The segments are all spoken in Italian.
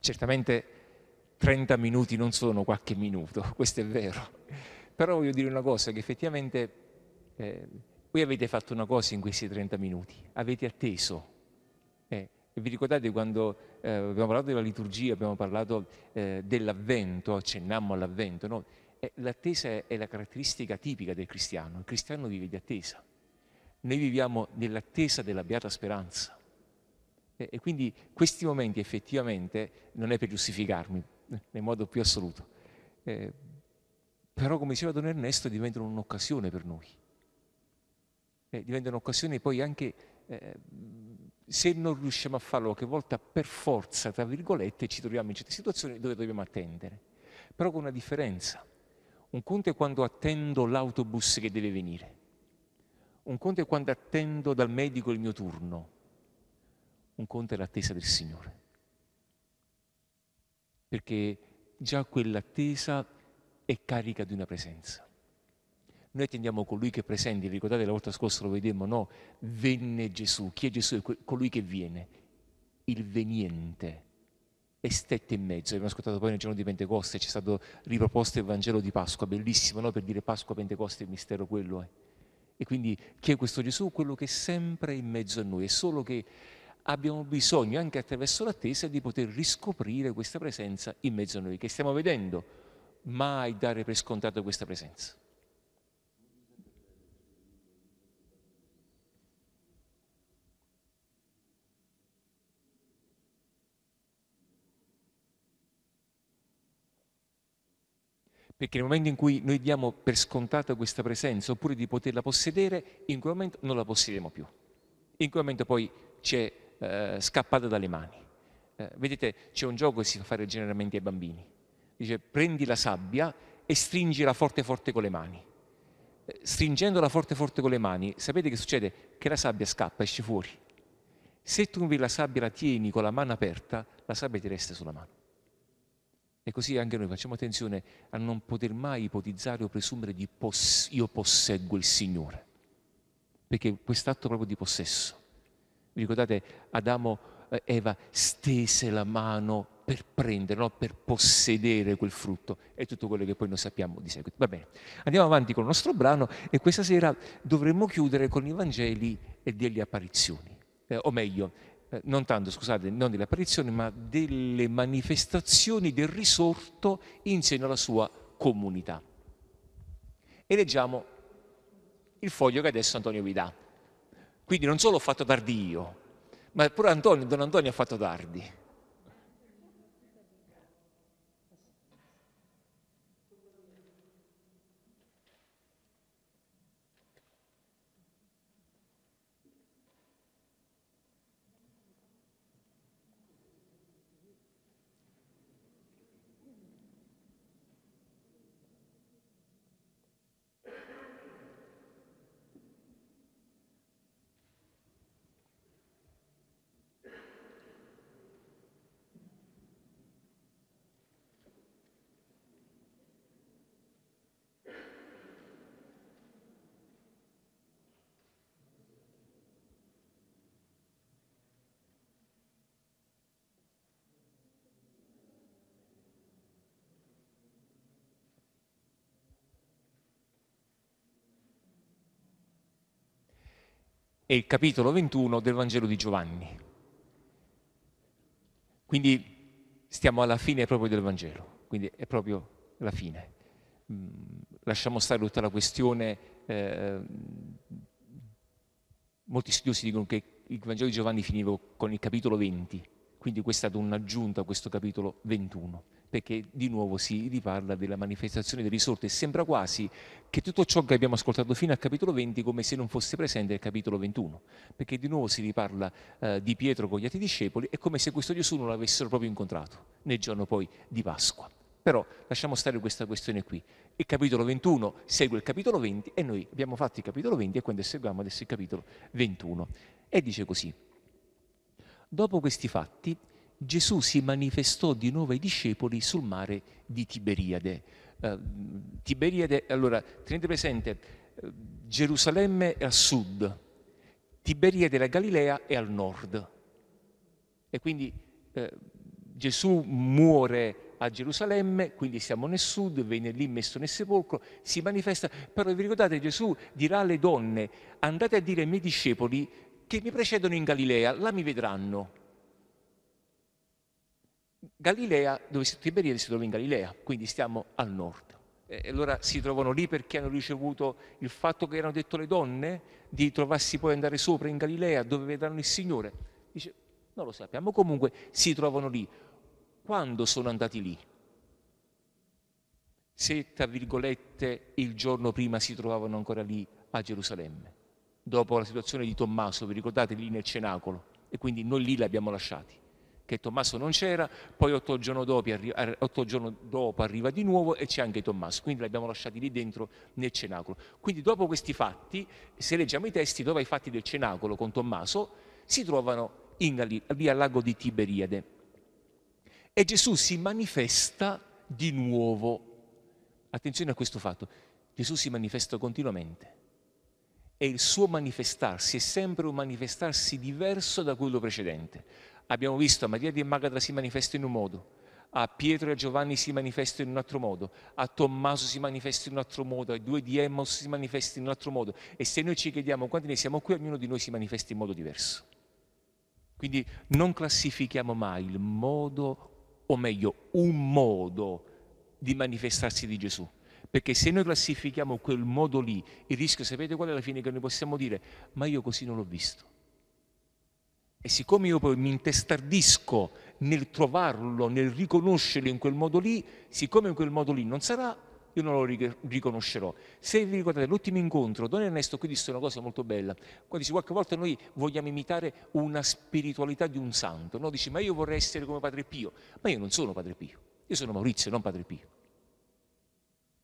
Certamente 30 minuti non sono qualche minuto, questo è vero. Però voglio dire una cosa, che effettivamente eh, voi avete fatto una cosa in questi 30 minuti, avete atteso vi ricordate quando eh, abbiamo parlato della liturgia, abbiamo parlato eh, dell'avvento, accennammo all'avvento, no? Eh, l'attesa è la caratteristica tipica del cristiano, il cristiano vive di attesa. Noi viviamo nell'attesa della beata speranza. E, e quindi questi momenti effettivamente non è per giustificarmi, eh, nel modo più assoluto. Eh, però, come diceva Don Ernesto, diventano un'occasione per noi. Eh, diventano un'occasione poi anche eh, se non riusciamo a farlo qualche volta per forza, tra virgolette, ci troviamo in certe situazioni dove dobbiamo attendere. Però con una differenza. Un conto è quando attendo l'autobus che deve venire. Un conto è quando attendo dal medico il mio turno. Un conto è l'attesa del Signore. Perché già quell'attesa è carica di una presenza. Noi attendiamo colui che presenti, ricordate la volta scorsa lo vedemmo, no? Venne Gesù. Chi è Gesù? È colui che viene, il veniente. E stette in mezzo. Abbiamo ascoltato poi nel giorno di Pentecoste, ci è stato riproposto il Vangelo di Pasqua, bellissimo, no? Per dire Pasqua, Pentecoste, il mistero quello è. Eh. E quindi chi è questo Gesù? Quello che è sempre in mezzo a noi, è solo che abbiamo bisogno, anche attraverso l'attesa, di poter riscoprire questa presenza in mezzo a noi, che stiamo vedendo, mai dare per scontato questa presenza. Perché nel momento in cui noi diamo per scontata questa presenza, oppure di poterla possedere, in quel momento non la possediamo più. In quel momento poi ci è eh, scappata dalle mani. Eh, vedete, c'è un gioco che si fa fare generalmente ai bambini. Dice, prendi la sabbia e stringila forte forte con le mani. Eh, stringendola forte forte con le mani, sapete che succede? Che la sabbia scappa, esce fuori. Se tu la sabbia la tieni con la mano aperta, la sabbia ti resta sulla mano. E così anche noi facciamo attenzione a non poter mai ipotizzare o presumere di poss- io posseggo il Signore, perché quest'atto proprio di possesso. Vi ricordate Adamo, eh, Eva stese la mano per prendere, no? per possedere quel frutto e tutto quello che poi noi sappiamo di seguito. Va bene, andiamo avanti con il nostro brano e questa sera dovremmo chiudere con i Vangeli e delle apparizioni, eh, o meglio, eh, non tanto, scusate, non delle apparizioni, ma delle manifestazioni del risorto in seno alla sua comunità. E leggiamo il foglio che adesso Antonio vi dà. Quindi non solo ho fatto tardi io, ma pure Antonio, Don Antonio ha fatto tardi. e il capitolo 21 del Vangelo di Giovanni. Quindi stiamo alla fine proprio del Vangelo, quindi è proprio la fine. Mm, lasciamo stare tutta la questione, eh, molti studiosi dicono che il Vangelo di Giovanni finiva con il capitolo 20, quindi questa è stata un'aggiunta a questo capitolo 21 perché di nuovo si riparla della manifestazione del risorto e sembra quasi che tutto ciò che abbiamo ascoltato fino al capitolo 20 come se non fosse presente nel capitolo 21, perché di nuovo si riparla eh, di Pietro con gli altri discepoli e come se questo Gesù non l'avessero proprio incontrato nel giorno poi di Pasqua. Però lasciamo stare questa questione qui. Il capitolo 21 segue il capitolo 20 e noi abbiamo fatto il capitolo 20 e quindi seguiamo adesso il capitolo 21. E dice così, dopo questi fatti Gesù si manifestò di nuovo ai discepoli sul mare di Tiberiade. Eh, Tiberiade, allora, tenete presente, eh, Gerusalemme è a sud, Tiberiade la Galilea è al nord. E quindi eh, Gesù muore a Gerusalemme, quindi siamo nel sud, viene lì messo nel sepolcro, si manifesta. Però vi ricordate, Gesù dirà alle donne, andate a dire ai miei discepoli che mi precedono in Galilea, là mi vedranno. Galilea, dove si, Tiberiade si trova in Galilea, quindi stiamo al nord. E allora si trovano lì perché hanno ricevuto il fatto che erano detto le donne di trovarsi poi andare sopra in Galilea dove vedranno il Signore. Dice, non lo sappiamo, comunque si trovano lì. Quando sono andati lì? Se, tra virgolette, il giorno prima si trovavano ancora lì a Gerusalemme, dopo la situazione di Tommaso, vi ricordate lì nel cenacolo, e quindi noi lì li abbiamo lasciati che Tommaso non c'era, poi otto giorni, dopo, otto giorni, dopo, arriva di nuovo e c'è anche Tommaso, quindi l'abbiamo lasciati lì dentro nel cenacolo. Quindi dopo questi fatti, se leggiamo i testi, dopo i fatti del cenacolo con Tommaso, si trovano in Galil- al lago di Tiberiade. E Gesù si manifesta di nuovo. Attenzione a questo fatto, Gesù si manifesta continuamente e il suo manifestarsi è sempre un manifestarsi diverso da quello precedente. Abbiamo visto a Maria di Magdala si manifesta in un modo, a Pietro e a Giovanni si manifesta in un altro modo, a Tommaso si manifesta in un altro modo, ai due di Emmaus si manifesta in un altro modo. E se noi ci chiediamo quanti ne siamo qui, ognuno di noi si manifesta in modo diverso. Quindi non classifichiamo mai il modo, o meglio, un modo di manifestarsi di Gesù. Perché se noi classifichiamo quel modo lì, il rischio, sapete qual è la fine che noi possiamo dire? Ma io così non l'ho visto. E siccome io poi mi intestardisco nel trovarlo, nel riconoscerlo in quel modo lì, siccome in quel modo lì non sarà, io non lo ric- riconoscerò. Se vi ricordate l'ultimo incontro, Don Ernesto qui disse una cosa molto bella, quando dice qualche volta noi vogliamo imitare una spiritualità di un santo, no? dici ma io vorrei essere come Padre Pio, ma io non sono Padre Pio, io sono Maurizio, non Padre Pio.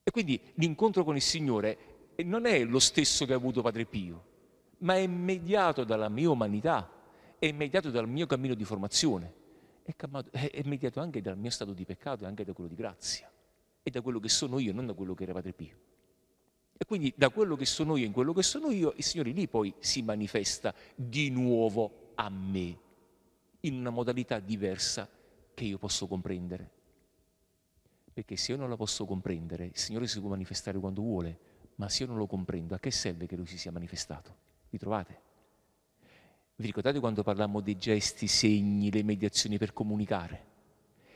E quindi l'incontro con il Signore eh, non è lo stesso che ha avuto Padre Pio, ma è mediato dalla mia umanità, è mediato dal mio cammino di formazione, è, cammato, è, mediato anche dal mio stato di peccato e anche da quello di grazia, e da quello che sono io, non da quello che era Padre Pio. E quindi da quello che sono io in quello che sono io, il Signore lì poi si manifesta di nuovo a me, in una modalità diversa che io posso comprendere. Perché se io non la posso comprendere, il Signore si può manifestare quando vuole, ma se io non lo comprendo, a che serve che Lui si sia manifestato? Vi trovate? Vi ricordate quando parlammo dei gesti, segni, le mediazioni per comunicare?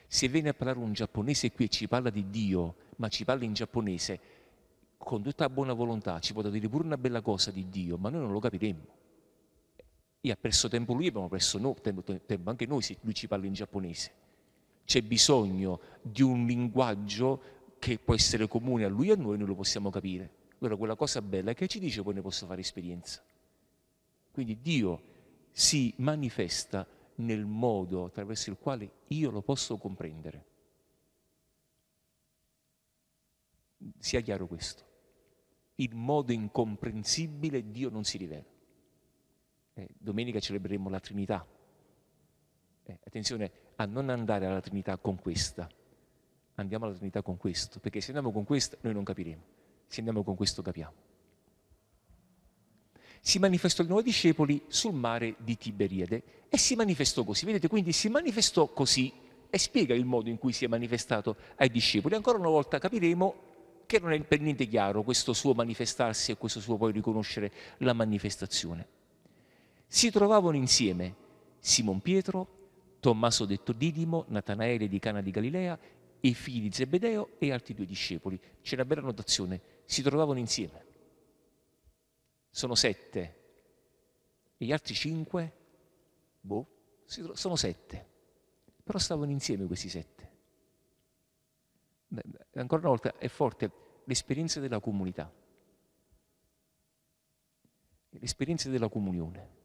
Se viene a parlare un giapponese qui e ci parla di Dio, ma ci parla in giapponese, con tutta buona volontà ci potrà dire pure una bella cosa di Dio, ma noi non lo capiremmo. E ha perso tempo lui, abbiamo perso no, tempo anche noi se lui ci parla in giapponese. C'è bisogno di un linguaggio che può essere comune a lui e a noi, noi lo possiamo capire. Allora quella cosa bella è che ci dice poi ne posso fare esperienza. Quindi Dio si manifesta nel modo attraverso il quale io lo posso comprendere. Sia chiaro questo. In modo incomprensibile Dio non si rivela. Eh, domenica celebreremo la Trinità. Eh, attenzione a non andare alla Trinità con questa. Andiamo alla Trinità con questo, perché se andiamo con questa noi non capiremo. Se andiamo con questo capiamo si manifestò di nuovo ai discepoli sul mare di Tiberiade e si manifestò così. Vedete, quindi si manifestò così e spiega il modo in cui si è manifestato ai discepoli. Ancora una volta capiremo che non è per niente chiaro questo suo manifestarsi e questo suo poi riconoscere la manifestazione. Si trovavano insieme Simon Pietro, Tommaso detto Didimo, Natanaele di Cana di Galilea, i figli di Zebedeo e altri due discepoli. C'è una bella notazione, si trovavano insieme sono sette e gli altri cinque, boh, sono sette. Però stavano insieme questi sette. Ancora una volta è forte l'esperienza della comunità, l'esperienza della comunione.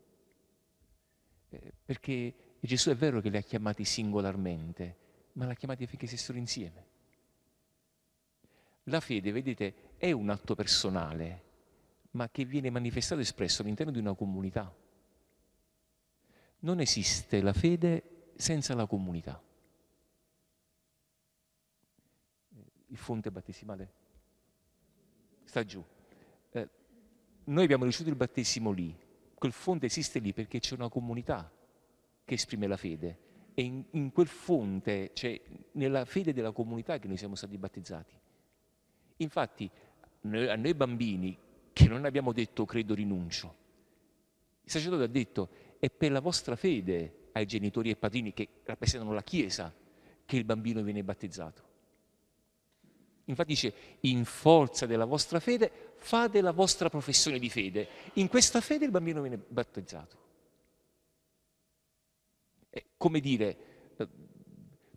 Eh, perché Gesù è vero che li ha chiamati singolarmente, ma li ha chiamati affinché sono insieme. La fede, vedete, è un atto personale, ma che viene manifestato e espresso all'interno di una comunità. Non esiste la fede senza la comunità. Eh, il fonte battesimale sta giù. Eh, noi abbiamo ricevuto il battesimo lì, quel fonte esiste lì perché c'è una comunità che esprime la fede e in, in quel fonte, cioè nella fede della comunità che noi siamo stati battezzati. Infatti, noi, a noi bambini che non abbiamo detto credo rinuncio. Il sacerdote ha detto è per la vostra fede ai genitori e padrini che rappresentano la Chiesa che il bambino viene battezzato. Infatti dice, in forza della vostra fede fate la vostra professione di fede. In questa fede il bambino viene battezzato. È come dire, eh,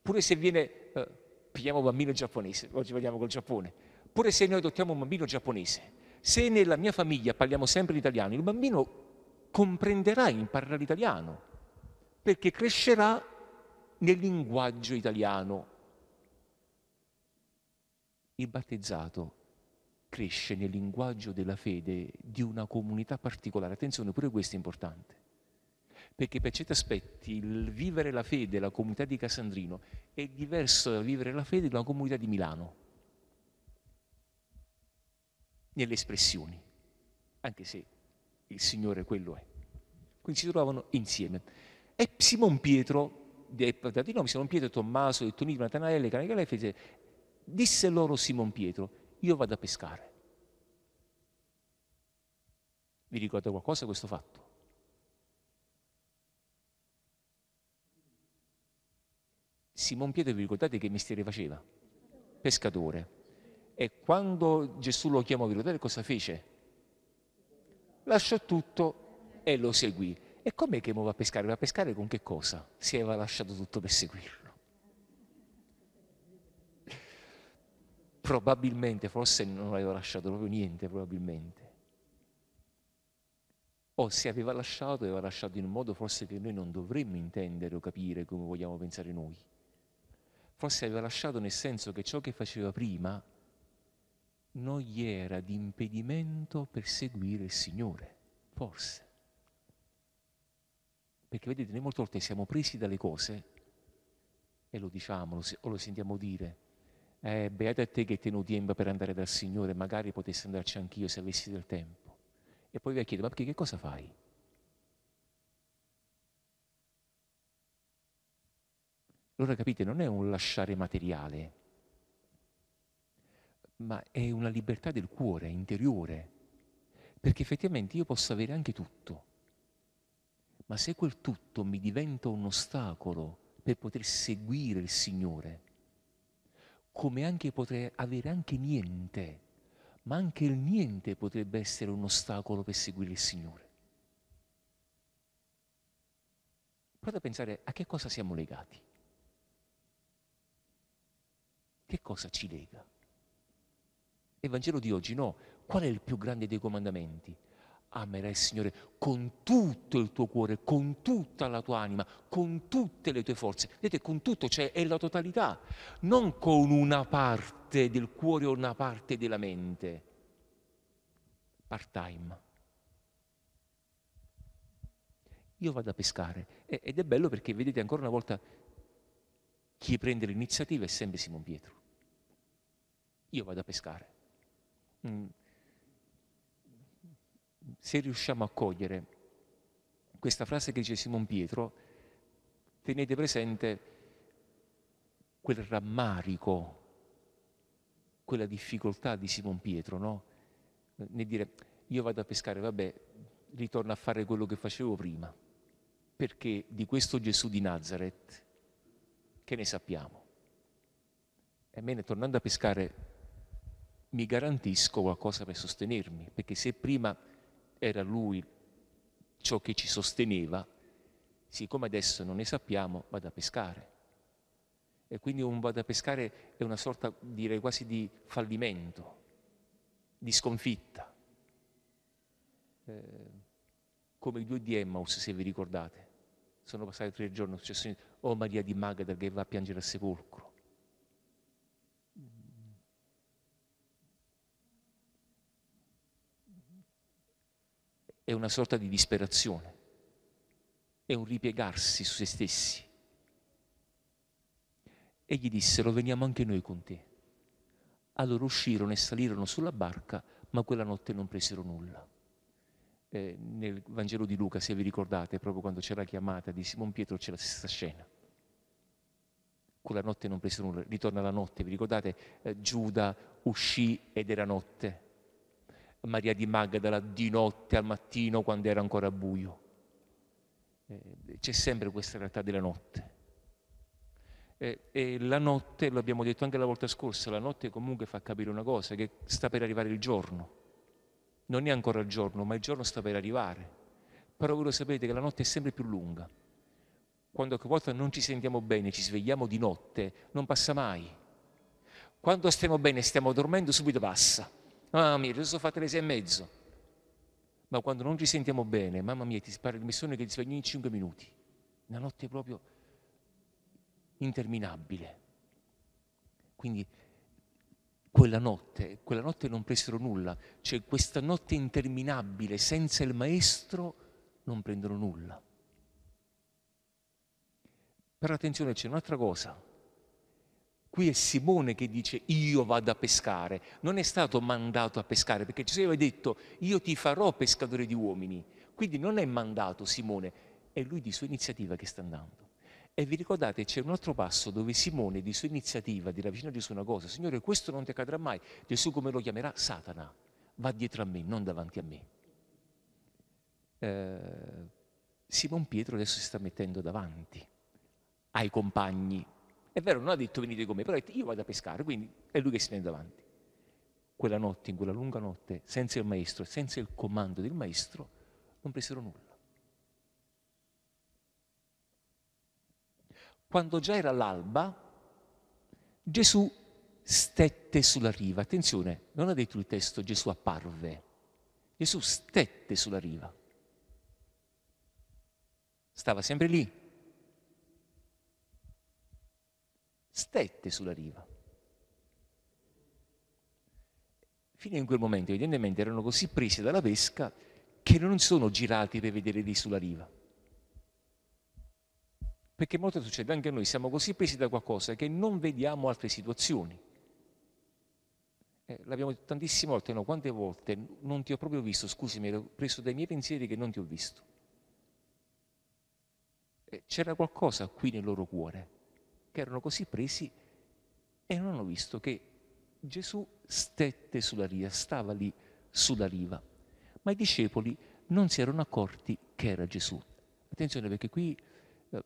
pure se viene, eh, pigliamo un bambino giapponese, oggi parliamo col Giappone, pure se noi adottiamo un bambino giapponese, se nella mia famiglia parliamo sempre l'italiano, il bambino comprenderà e imparerà l'italiano, perché crescerà nel linguaggio italiano. Il battezzato cresce nel linguaggio della fede di una comunità particolare. Attenzione, pure questo è importante, perché per certi aspetti il vivere la fede della comunità di Cassandrino, è diverso dal vivere la fede di una comunità di Milano nelle espressioni, anche se il Signore quello è. Quindi si trovavano insieme. E Simon Pietro, dati nomi, Simon Pietro, Tommaso, Tonino, Natanaele, Canigalefese, disse loro Simon Pietro, io vado a pescare. Vi ricorda qualcosa questo fatto? Simon Pietro, vi ricordate che mestiere faceva? Pescatore e quando Gesù lo chiamò vedere cosa fece? Lasciò tutto e lo seguì. E com'è che muoveva a pescare? Va a pescare con che cosa? Si aveva lasciato tutto per seguirlo. Probabilmente, forse non aveva lasciato proprio niente, probabilmente. O se aveva lasciato, aveva lasciato in un modo forse che noi non dovremmo intendere o capire come vogliamo pensare noi. Forse aveva lasciato nel senso che ciò che faceva prima non gli era di impedimento per seguire il Signore, forse. Perché vedete, noi molte volte siamo presi dalle cose e lo diciamo o lo sentiamo dire, eh, beata te che te non tiemba per andare dal Signore, magari potessi andarci anch'io se avessi del tempo. E poi vi chiedo, ma perché che cosa fai? Allora capite, non è un lasciare materiale, ma è una libertà del cuore, interiore, perché effettivamente io posso avere anche tutto, ma se quel tutto mi diventa un ostacolo per poter seguire il Signore, come anche potrei avere anche niente, ma anche il niente potrebbe essere un ostacolo per seguire il Signore. Provate a pensare a che cosa siamo legati. Che cosa ci lega? Nel Vangelo di oggi no. Qual è il più grande dei comandamenti? Amerai il Signore con tutto il tuo cuore, con tutta la tua anima, con tutte le tue forze. Vedete, con tutto, cioè è la totalità, non con una parte del cuore o una parte della mente. Part time. Io vado a pescare ed è bello perché vedete ancora una volta chi prende l'iniziativa è sempre Simon Pietro. Io vado a pescare. Mm. se riusciamo a cogliere questa frase che dice Simon Pietro, tenete presente quel rammarico, quella difficoltà di Simon Pietro, no? Nel dire io vado a pescare, vabbè, ritorno a fare quello che facevo prima, perché di questo Gesù di Nazareth che ne sappiamo? Ebbene, tornando a pescare mi garantisco qualcosa per sostenermi, perché se prima era lui ciò che ci sosteneva, siccome adesso non ne sappiamo, vado a pescare. E quindi un vado a pescare è una sorta, direi quasi, di fallimento, di sconfitta. Eh, come i due di Emmaus, se vi ricordate. Sono passati tre giorni, è successo, oh Maria di Magdala che va a piangere al sepolcro è una sorta di disperazione, è un ripiegarsi su se stessi. E gli dissero, veniamo anche noi con te. Allora uscirono e salirono sulla barca, ma quella notte non presero nulla. Eh, nel Vangelo di Luca, se vi ricordate, proprio quando c'era la chiamata di Simon Pietro c'è la stessa scena. Quella notte non presero nulla, ritorna la notte, vi ricordate? Eh, Giuda uscì ed era notte Maria di Magdala di notte al mattino quando era ancora buio. Eh, c'è sempre questa realtà della notte. Eh, e la notte, lo abbiamo detto anche la volta scorsa, la notte comunque fa capire una cosa, che sta per arrivare il giorno. Non è ancora il giorno, ma il giorno sta per arrivare. Però voi lo sapete che la notte è sempre più lunga. Quando a volte non ci sentiamo bene, ci svegliamo di notte, non passa mai. Quando stiamo bene, e stiamo dormendo, subito passa mamma ah, mia, adesso fate le sei e mezzo. Ma quando non ci sentiamo bene, mamma mia, ti spara mi missione che ti svegli in cinque minuti. Una notte proprio interminabile. Quindi quella notte, quella notte non presero nulla, cioè questa notte interminabile senza il maestro non prendono nulla. Però attenzione, c'è un'altra cosa Qui è Simone che dice io vado a pescare, non è stato mandato a pescare perché Gesù aveva detto io ti farò pescatore di uomini, quindi non è mandato Simone, è lui di sua iniziativa che sta andando. E vi ricordate c'è un altro passo dove Simone di sua iniziativa dirà vicino a Gesù una cosa, Signore questo non ti accadrà mai, Gesù come lo chiamerà? Satana, va dietro a me, non davanti a me. Eh, Simon Pietro adesso si sta mettendo davanti ai compagni è vero, non ha detto venite con me, però io vado a pescare, quindi è lui che si tiene avanti. Quella notte, in quella lunga notte, senza il maestro, senza il comando del maestro, non presero nulla. Quando già era l'alba, Gesù stette sulla riva. Attenzione, non ha detto il testo Gesù apparve. Gesù stette sulla riva. Stava sempre lì, stette sulla riva. Fino in quel momento evidentemente erano così presi dalla pesca che non sono girati per vedere lì sulla riva. Perché molto succede anche a noi, siamo così presi da qualcosa che non vediamo altre situazioni. Eh, l'abbiamo detto tantissime volte, no, quante volte non ti ho proprio visto, scusami, ero preso dai miei pensieri che non ti ho visto. Eh, c'era qualcosa qui nel loro cuore che erano così presi e non hanno visto che Gesù stette sulla riva, stava lì sulla riva. Ma i discepoli non si erano accorti che era Gesù. Attenzione perché qui, eh,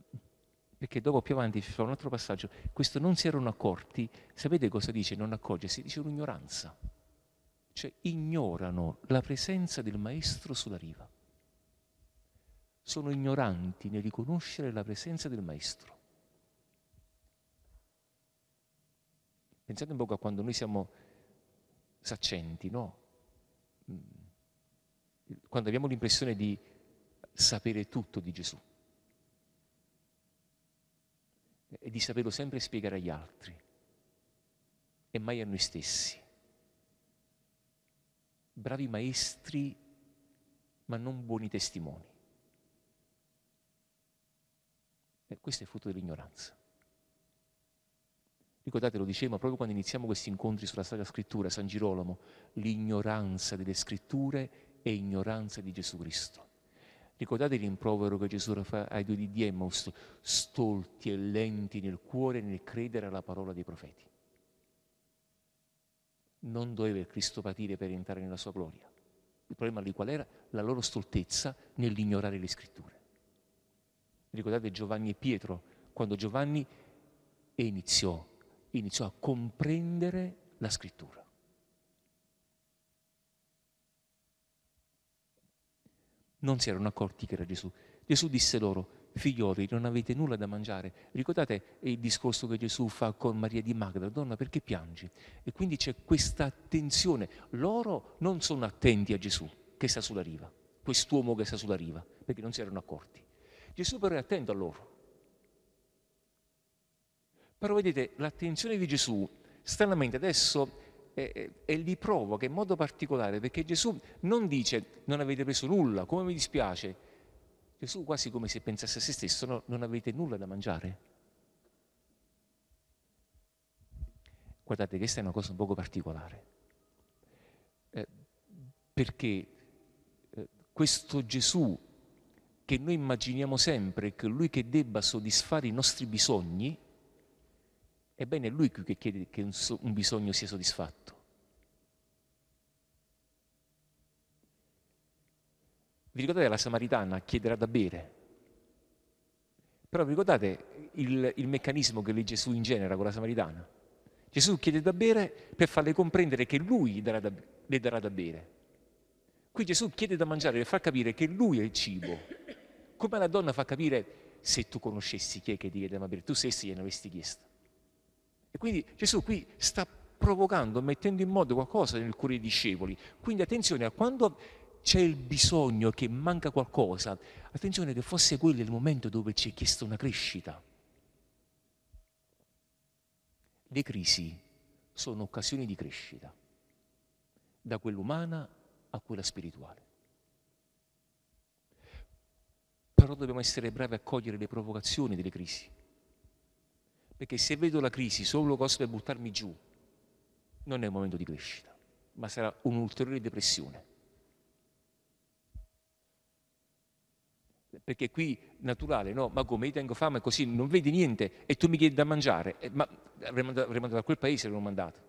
perché dopo più avanti ci fa un altro passaggio, questo non si erano accorti, sapete cosa dice non accorgersi? Dice un'ignoranza, cioè ignorano la presenza del Maestro sulla riva. Sono ignoranti nel riconoscere la presenza del Maestro. Pensate un po' a quando noi siamo saccenti, no? Mm. Quando abbiamo l'impressione di sapere tutto di Gesù e di saperlo sempre spiegare agli altri e mai a noi stessi. Bravi maestri, ma non buoni testimoni. E questo è frutto dell'ignoranza. Ricordate, lo dicevamo proprio quando iniziamo questi incontri sulla Sacra Scrittura, San Girolamo, l'ignoranza delle Scritture e ignoranza di Gesù Cristo. Ricordate l'improvero che Gesù fa ai due di Diemos, stolti e lenti nel cuore nel credere alla parola dei profeti. Non doveva il Cristo patire per entrare nella sua gloria. Il problema lì qual era? La loro stoltezza nell'ignorare le scritture. Ricordate Giovanni e Pietro, quando Giovanni iniziò iniziò a comprendere la scrittura. Non si erano accorti che era Gesù. Gesù disse loro, figlioli, non avete nulla da mangiare. Ricordate il discorso che Gesù fa con Maria di Magdala, donna, perché piangi? E quindi c'è questa attenzione. Loro non sono attenti a Gesù che sta sulla riva, quest'uomo che sta sulla riva, perché non si erano accorti. Gesù però è attento a loro. Però vedete, l'attenzione di Gesù, stranamente adesso è e, li provoca in modo particolare perché Gesù non dice non avete preso nulla, come mi dispiace. Gesù quasi come se pensasse a se stesso no, non avete nulla da mangiare. Guardate questa è una cosa un poco particolare, eh, perché eh, questo Gesù che noi immaginiamo sempre che lui che debba soddisfare i nostri bisogni, Ebbene, è lui che chiede che un, so, un bisogno sia soddisfatto. Vi ricordate la Samaritana chiederà da bere? Però vi ricordate il, il meccanismo che Gesù ingenera con la Samaritana? Gesù chiede da bere per farle comprendere che lui darà da, le darà da bere. Qui Gesù chiede da mangiare per far capire che lui è il cibo. Come la donna fa capire se tu conoscessi chi è che ti chiede da bere, tu stessi gliene avresti chiesto. E quindi Gesù qui sta provocando, mettendo in moto qualcosa nel cuore dei discepoli. Quindi attenzione a quando c'è il bisogno che manca qualcosa, attenzione che forse quello è il momento dove ci è chiesta una crescita. Le crisi sono occasioni di crescita, da quella umana a quella spirituale. Però dobbiamo essere bravi a cogliere le provocazioni delle crisi perché se vedo la crisi solo cosa per buttarmi giù, non è un momento di crescita, ma sarà un'ulteriore depressione. Perché qui naturale, no? Ma come io tengo fame così, non vedi niente e tu mi chiedi da mangiare, eh, ma rimandato da quel paese l'ho mandato.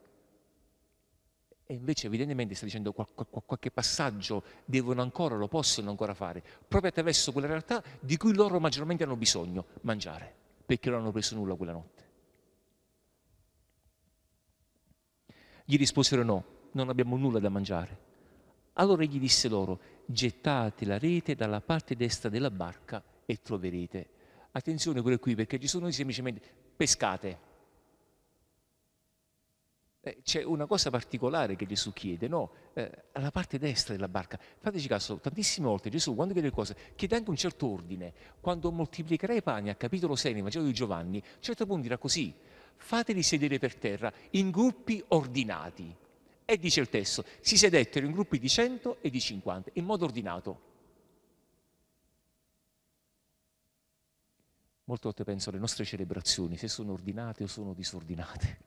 E invece evidentemente sta dicendo qual, qual, qualche passaggio devono ancora, lo possono ancora fare, proprio attraverso quella realtà di cui loro maggiormente hanno bisogno, mangiare, perché non hanno preso nulla quella notte. Gli risposero no, non abbiamo nulla da mangiare. Allora egli disse loro, gettate la rete dalla parte destra della barca e troverete. Attenzione pure qui perché Gesù non dice semplicemente pescate. Eh, c'è una cosa particolare che Gesù chiede, no? Eh, alla parte destra della barca. Fateci caso, tantissime volte Gesù quando chiede le cose chiede anche un certo ordine. Quando moltiplicherai i pani a capitolo 6 nel Vangelo di Giovanni, a un certo punto dirà così, fateli sedere per terra in gruppi ordinati. E dice il testo, si sedettero in gruppi di 100 e di 50, in modo ordinato. Molte volte penso alle nostre celebrazioni, se sono ordinate o sono disordinate.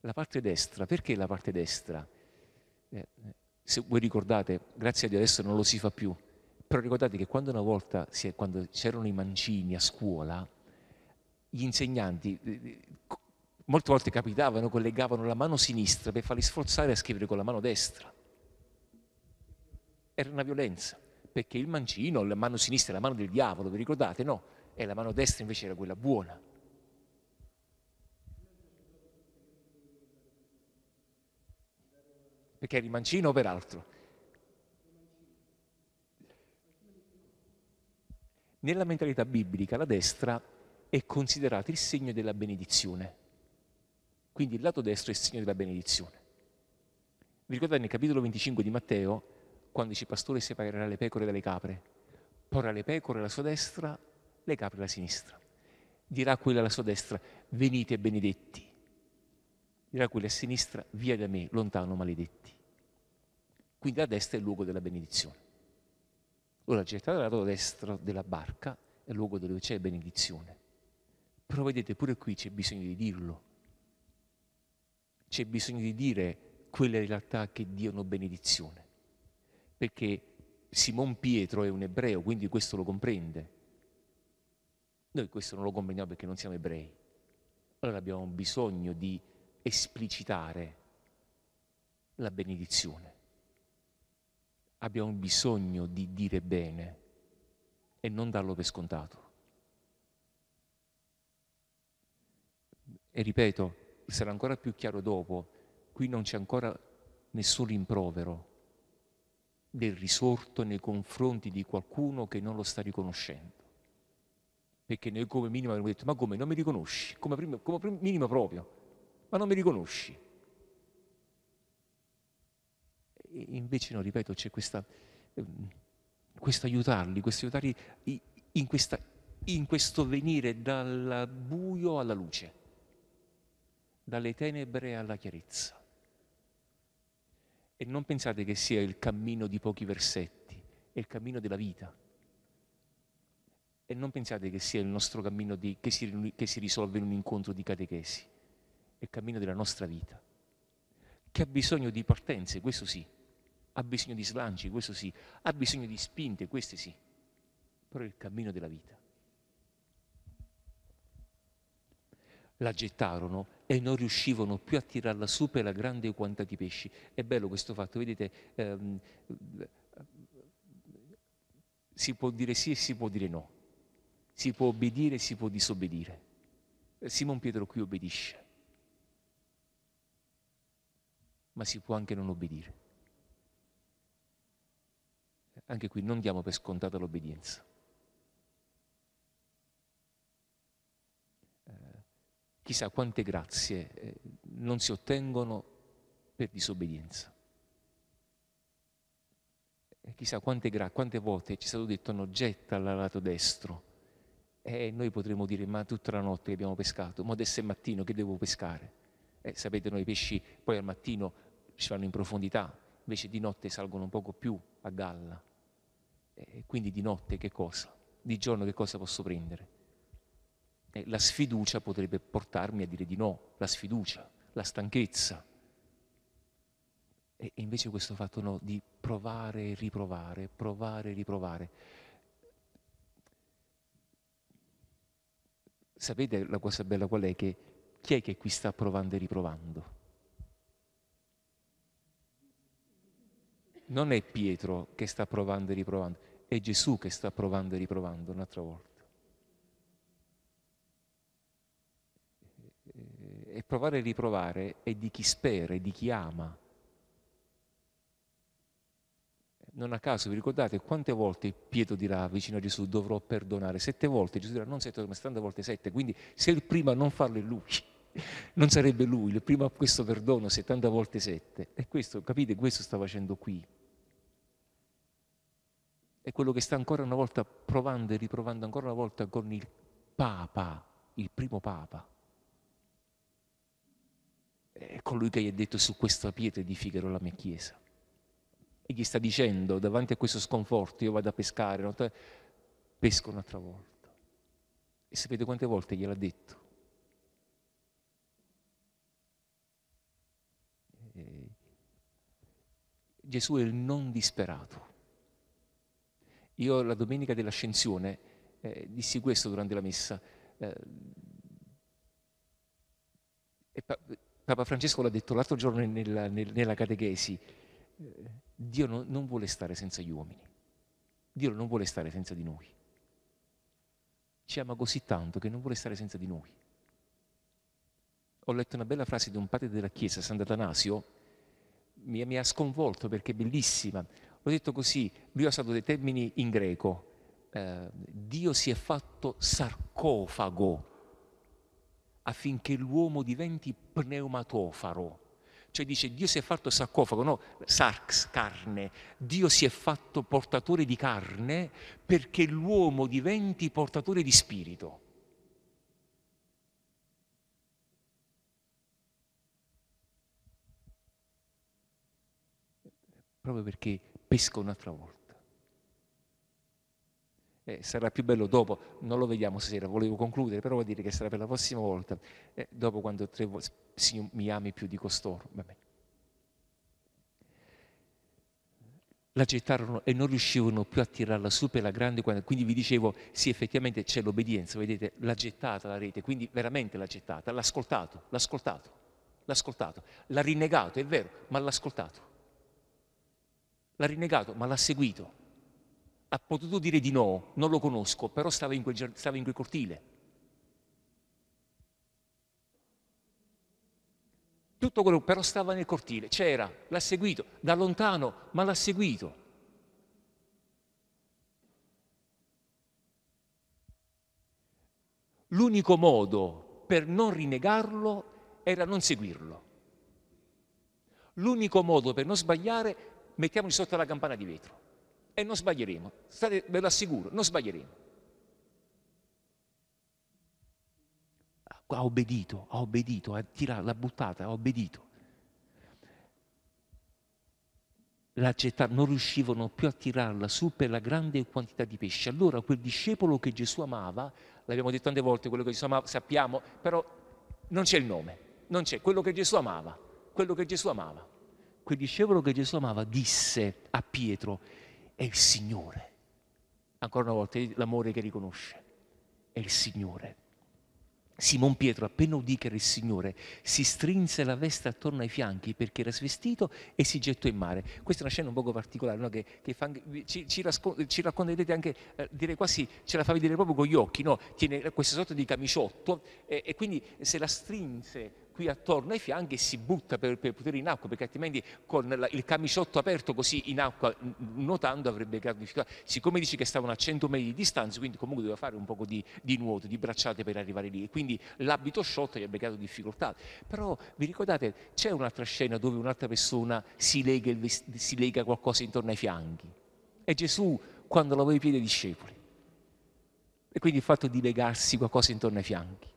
La parte destra, perché la parte destra? Eh, se voi ricordate, grazie a Dio adesso non lo si fa più, però ricordate che quando una volta si, quando c'erano i mancini a scuola, gli insegnanti eh, eh, molte volte capitavano, collegavano la mano sinistra per farli sforzare a scrivere con la mano destra. Era una violenza, perché il mancino, la mano sinistra è la mano del diavolo, vi ricordate? No, e la mano destra invece era quella buona. Perché era il mancino o peraltro? Nella mentalità biblica la destra è considerata il segno della benedizione. Quindi il lato destro è il segno della benedizione. Vi ricordate nel capitolo 25 di Matteo, quando dice il pastore separerà le pecore dalle capre, porrà le pecore alla sua destra, le capre alla sinistra. Dirà a quella alla sua destra, venite benedetti. Dirà a quella a sinistra, via da me, lontano maledetti. Quindi la destra è il luogo della benedizione. Allora gettate al lato destro della barca, è il luogo dove c'è benedizione. Però vedete, pure qui c'è bisogno di dirlo. C'è bisogno di dire quelle realtà che diano benedizione. Perché Simon Pietro è un ebreo, quindi questo lo comprende. Noi questo non lo comprendiamo perché non siamo ebrei. Allora abbiamo bisogno di esplicitare la benedizione abbiamo bisogno di dire bene e non darlo per scontato. E ripeto, sarà ancora più chiaro dopo, qui non c'è ancora nessun rimprovero del risorto nei confronti di qualcuno che non lo sta riconoscendo. Perché noi come minimo abbiamo detto, ma come non mi riconosci? Come, prima, come prima, minima proprio, ma non mi riconosci. E invece no, ripeto, c'è questa, ehm, questo aiutarli, questo aiutarli in, questa, in questo venire dal buio alla luce, dalle tenebre alla chiarezza. E non pensate che sia il cammino di pochi versetti, è il cammino della vita. E non pensate che sia il nostro cammino di, che, si, che, si, risolve in un incontro di catechesi, è il cammino della nostra vita, che ha bisogno di partenze, questo sì, ha bisogno di slanci, questo sì, ha bisogno di spinte, queste sì, però è il cammino della vita. La gettarono e non riuscivano più a tirarla su per la grande quantità di pesci. È bello questo fatto, vedete, ehm, si può dire sì e si può dire no, si può obbedire e si può disobbedire. Simon Pietro qui obbedisce, ma si può anche non obbedire. Anche qui non diamo per scontata l'obbedienza. Eh, chissà quante grazie eh, non si ottengono per disobbedienza. E eh, chissà quante, gra- quante volte ci è stato detto no, getta al lato destro. E noi potremmo dire, ma tutta la notte abbiamo pescato, ma adesso è mattino che devo pescare. Eh, sapete, noi pesci poi al mattino ci vanno in profondità, invece di notte salgono un poco più a galla. E eh, quindi di notte che cosa? Di giorno che cosa posso prendere? E eh, la sfiducia potrebbe portarmi a dire di no, la sfiducia, la stanchezza. E invece questo fatto no, di provare e riprovare, provare e riprovare. Sapete la cosa bella qual è? Che chi è che qui sta provando e riprovando? Non è Pietro che sta provando e riprovando, è Gesù che sta provando e riprovando un'altra volta. E provare e riprovare è di chi spera, è di chi ama. Non a caso vi ricordate quante volte Pietro dirà vicino a Gesù dovrò perdonare? Sette volte, Gesù dirà non sette, ma tante volte sette, quindi se il primo a non farlo è lui, non sarebbe lui, il primo a questo perdono 70 volte sette. E questo, capite, questo sta facendo qui è quello che sta ancora una volta provando e riprovando ancora una volta con il Papa, il primo Papa. È colui che gli ha detto su questa pietra edificherò la mia chiesa. E gli sta dicendo, davanti a questo sconforto, io vado a pescare, no? Cioè, pesco un'altra volta. E sapete quante volte gliel'ha detto? Eh, Gesù è il non disperato. Io la domenica dell'ascensione eh, dissi questo durante la messa. Eh, pa- Papa Francesco l'ha detto l'altro giorno nella, nella catechesi. Eh, Dio no, non vuole stare senza gli uomini. Dio non vuole stare senza di noi. Ci ama così tanto che non vuole stare senza di noi. Ho letto una bella frase di un padre della Chiesa, Sant'Atanasio, mi, mi ha sconvolto perché è bellissima L'ho detto così, lui ha usato dei termini in greco. Eh, Dio si è fatto sarcofago affinché l'uomo diventi pneumatofaro. Cioè dice Dio si è fatto sarcofago, no, sarx, carne. Dio si è fatto portatore di carne perché l'uomo diventi portatore di spirito. Proprio perché pesca un'altra volta. Eh, sarà più bello dopo, non lo vediamo stasera, volevo concludere, però vuol dire che sarà per la prossima volta, eh, dopo quando tre volte sì, mi ami più di costoro. Vabbè. La gettarono e non riuscivano più a tirarla su per la grande quantità. Quindi vi dicevo, sì, effettivamente c'è l'obbedienza, vedete, l'ha gettata la rete, quindi veramente l'ha gettata, l'ha ascoltato, l'ha ascoltato, l'ha ascoltato, l'ha rinnegato, è vero, ma l'ha ascoltato. L'ha rinnegato, ma l'ha seguito. Ha potuto dire di no, non lo conosco, però stava in quel, stava in quel cortile. Tutto quello però stava nel cortile, c'era, l'ha seguito, da lontano, ma l'ha seguito. L'unico modo per non rinnegarlo era non seguirlo. L'unico modo per non sbagliare mettiamoci sotto la campana di vetro e non sbaglieremo, State, ve lo assicuro, non sbaglieremo. Ha obbedito, ha obbedito, ha eh. tirato, l'ha buttata, ha obbedito. non riuscivano più a tirarla su per la grande quantità di pesci. Allora quel discepolo che Gesù amava, l'abbiamo detto tante volte, quello che Gesù amava, sappiamo, però non c'è il nome, non c'è quello che Gesù amava, quello che Gesù amava quel discepolo che Gesù amava, disse a Pietro, è il Signore. Ancora una volta l'amore che riconosce, è il Signore. Simon Pietro, appena udì che era il Signore, si strinse la veste attorno ai fianchi perché era svestito e si gettò in mare. Questa è una scena un poco particolare, no? che, che fa, ci, ci, ci racconterete anche, eh, direi quasi, ce la fa vedere proprio con gli occhi, no? tiene questa sorta di camiciotto eh, e, quindi se la strinse qui attorno ai fianchi e si butta per, per poter in acqua, perché altrimenti con la, il camiciotto aperto così in acqua, nuotando, avrebbe grave difficoltà. Siccome dice che stavano a 100 metri di distanza, quindi comunque doveva fare un po' di, di nuoto, di bracciate per arrivare lì, quindi l'abito sciolto gli avrebbe creato difficoltà. Però vi ricordate, c'è un'altra scena dove un'altra persona si lega, si lega qualcosa intorno ai fianchi. È Gesù quando lo aveva i piedi discepoli. E quindi il fatto di legarsi qualcosa intorno ai fianchi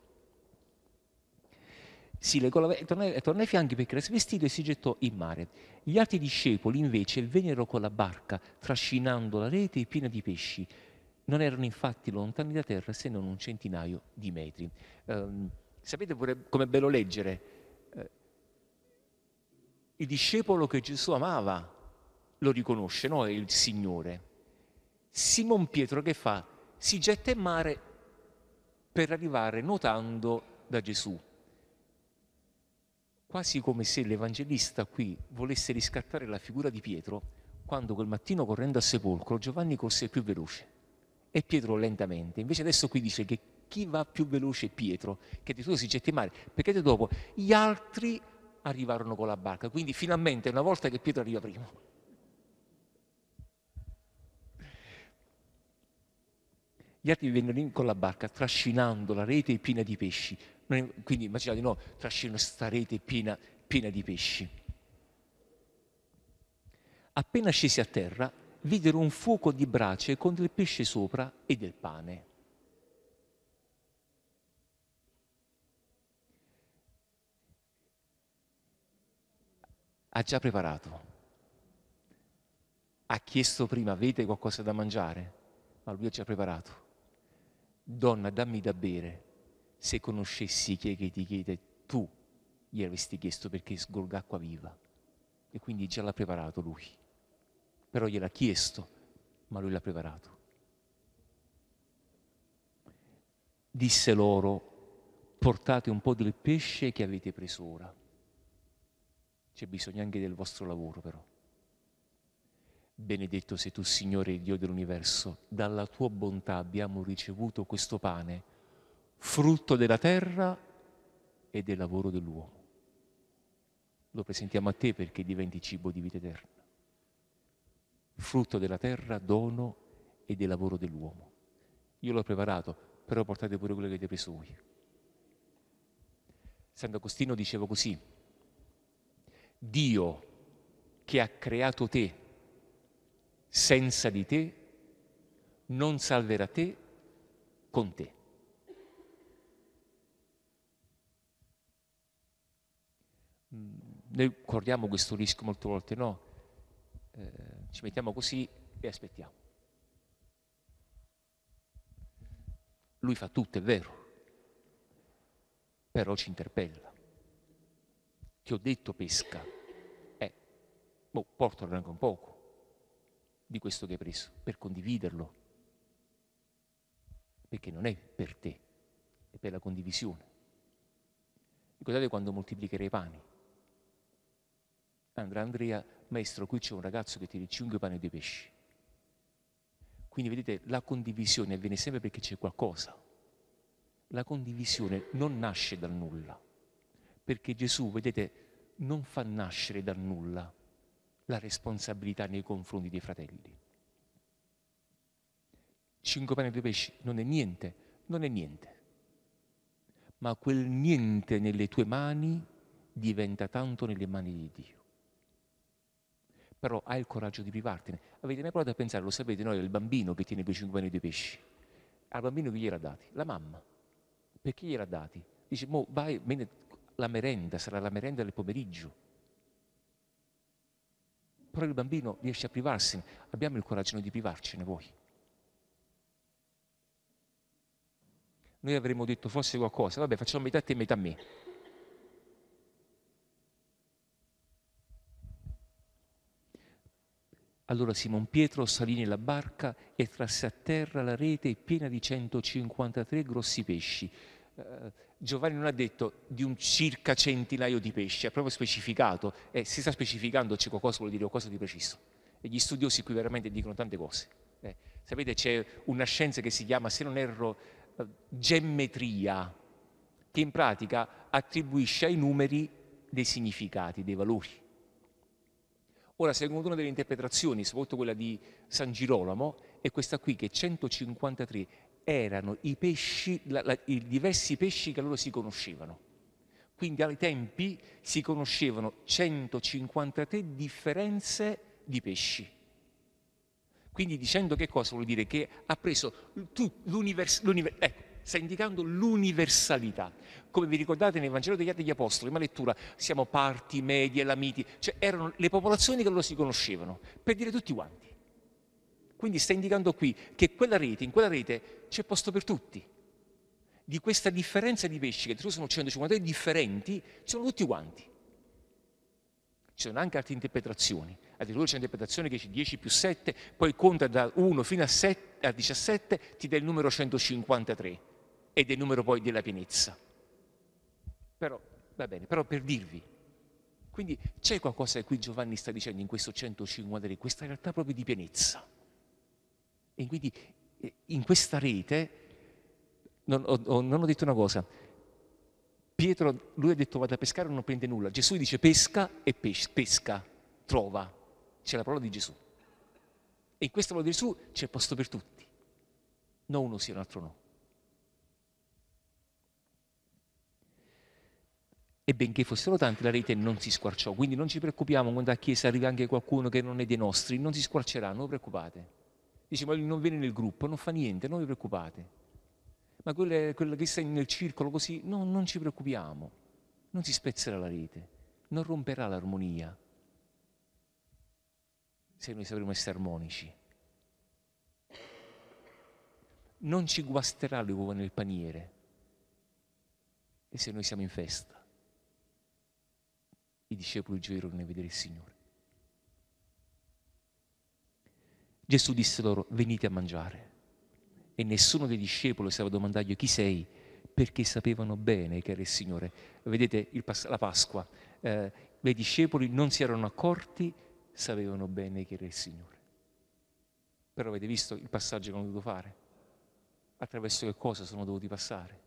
si legò la attorno, attorno ai fianchi perché era vestito e si gettò in mare. Gli altri discepoli invece vennero con la barca, trascinando la rete piena di pesci. Non erano infatti lontani da terra se non un centinaio di metri. Eh, sapete pure com'è bello leggere? Eh, il discepolo che Gesù amava lo riconosce, no? È il Signore. Simon Pietro che fa? Si getta in mare per arrivare nuotando da Gesù quasi come se l'Evangelista qui volesse riscattare la figura di Pietro quando quel mattino correndo al sepolcro Giovanni corse più veloce e Pietro lentamente. Invece adesso qui dice che chi va più veloce è Pietro, che di tutto si getta in mare, perché dopo gli altri arrivarono con la barca, quindi finalmente una volta che Pietro arriva prima. Gli altri vennero in con la barca, trascinando la rete piena di pesci. Quindi immaginate, no, trascino sta rete piena, piena di pesci. Appena scesi a terra, videro un fuoco di brace con del pesce sopra e del pane. Ha già preparato. Ha chiesto prima, avete qualcosa da mangiare? Ma lui ha già preparato. Donna, dammi da bere se conoscessi chi è che ti chiede, tu gli avresti chiesto perché sgorga acqua viva. E quindi già l'ha preparato lui. Però gliel'ha chiesto, ma lui l'ha preparato. Disse loro, portate un po' del pesce che avete preso ora. C'è bisogno anche del vostro lavoro però. Benedetto sei tu, Signore, Dio dell'universo, dalla tua bontà abbiamo ricevuto questo pane frutto della terra e del lavoro dell'uomo. Lo presentiamo a te perché diventi cibo di vita eterna. Frutto della terra, dono e del lavoro dell'uomo. Io l'ho preparato, però portate pure quello che avete preso voi. Sant'Agostino diceva così, Dio che ha creato te senza di te, non salverà te con te. noi corriamo questo rischio molte volte, no? Eh, ci mettiamo così e aspettiamo. Lui fa tutto, è vero, però ci interpella. Ti ho detto pesca, eh, boh, portalo anche un poco di questo che hai preso, per condividerlo, perché non è per te, è per la condivisione. Ricordate quando moltiplicherai i pani? Andrà Andrea, maestro, qui c'è un ragazzo che tiene cinque panni di pesci. Quindi vedete, la condivisione avviene sempre perché c'è qualcosa. La condivisione non nasce dal nulla, perché Gesù, vedete, non fa nascere dal nulla la responsabilità nei confronti dei fratelli. Cinque panni di pesci non è niente, non è niente. Ma quel niente nelle tue mani diventa tanto nelle mani di Dio però hai il coraggio di privartene. Avete mai provato a pensare, lo sapete noi, è il bambino che tiene quei 5 anni di pesci. Al bambino chi gliel'ha dati? La mamma. Perché gli era dati? Dice, mo vai, la merenda, sarà la merenda del pomeriggio. Però il bambino riesce a privarsene. Abbiamo il coraggio noi di privarcene voi. Noi avremmo detto forse qualcosa, vabbè facciamo metà a te e metà a me. Allora Simon Pietro salì nella barca e trasse a terra la rete piena di 153 grossi pesci. Eh, Giovanni non ha detto di un circa centinaio di pesci, ha proprio specificato e si sta specificando c'è qualcosa vuol dire qualcosa di preciso. E gli studiosi qui veramente dicono tante cose. Eh, sapete c'è una scienza che si chiama, se non erro, eh, gemmetria, che in pratica attribuisce ai numeri dei significati, dei valori. Ora, secondo una delle interpretazioni, soprattutto quella di San Girolamo, è questa qui che 153 erano i, pesci, la, la, i diversi pesci che allora si conoscevano. Quindi ai tempi si conoscevano 153 differenze di pesci. Quindi dicendo che cosa vuol dire? Che ha preso l'universo, l'universo ecco, sta indicando l'universalità. Come vi ricordate nel Vangelo degli Atti degli Apostoli, prima lettura, siamo parti, medi, elamiti, cioè erano le popolazioni che loro si conoscevano, per dire tutti quanti. Quindi sta indicando qui che quella rete, in quella rete c'è posto per tutti. Di questa differenza di pesci, che sono 153 differenti, sono tutti quanti. Ci sono anche altre interpretazioni, addirittura c'è un'interpretazione che dice 10 più 7, poi conta da 1 fino a, 7, a 17, ti dà il numero 153 e del numero poi della pienezza. Però, va bene, però per dirvi, quindi c'è qualcosa che qui Giovanni sta dicendo in questo 153, questa realtà proprio di pienezza. E quindi eh, in questa rete, non ho, non ho detto una cosa, Pietro, lui ha detto vada a pescare e non prende nulla, Gesù dice pesca e pesca, pesca trova, c'è la parola di Gesù. E in questa parola di Gesù c'è posto per tutti, non uno sì e altro no. e benché fossero tanti la rete non si squarciò, quindi non ci preoccupiamo quando a chiesa arriva anche qualcuno che non è dei nostri, non si squarcerà, non vi preoccupate. Dice ma lui non viene nel gruppo, non fa niente, non vi preoccupate. Ma quella, quello che sta nel circolo così, no, non ci preoccupiamo, non si spezzerà la rete, non romperà l'armonia. Se noi sapremo essere armonici. Non ci guasterà le uova nel paniere. E se noi siamo in festa i discepoli girarono nel vedere il Signore. Gesù disse loro, venite a mangiare. E nessuno dei discepoli stava domandargli chi sei, perché sapevano bene che era il Signore. Vedete il, la Pasqua, eh, i discepoli non si erano accorti, sapevano bene che era il Signore. Però avete visto il passaggio che hanno dovuto fare? Attraverso che cosa sono dovuti passare?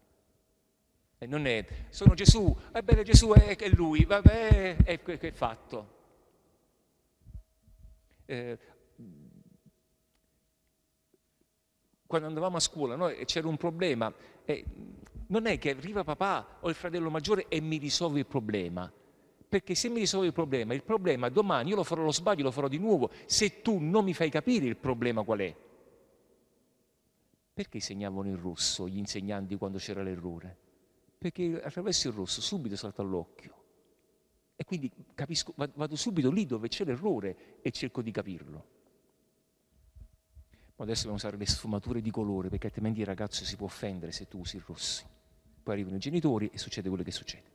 non è, sono Gesù, ebbene Gesù è, è lui, vabbè, è, è, è fatto. Eh, quando andavamo a scuola no, c'era un problema, eh, non è che arriva papà o il fratello maggiore e mi risolve il problema, perché se mi risolve il problema, il problema domani io lo farò lo sbaglio, lo farò di nuovo, se tu non mi fai capire il problema qual è. Perché insegnavano in russo gli insegnanti quando c'era l'errore? perché attraverso il rosso subito salta all'occhio. E quindi capisco, vado subito lì dove c'è l'errore e cerco di capirlo. Ma adesso dobbiamo usare le sfumature di colore perché altrimenti il ragazzo si può offendere se tu usi il rosso. Poi arrivano i genitori e succede quello che succede.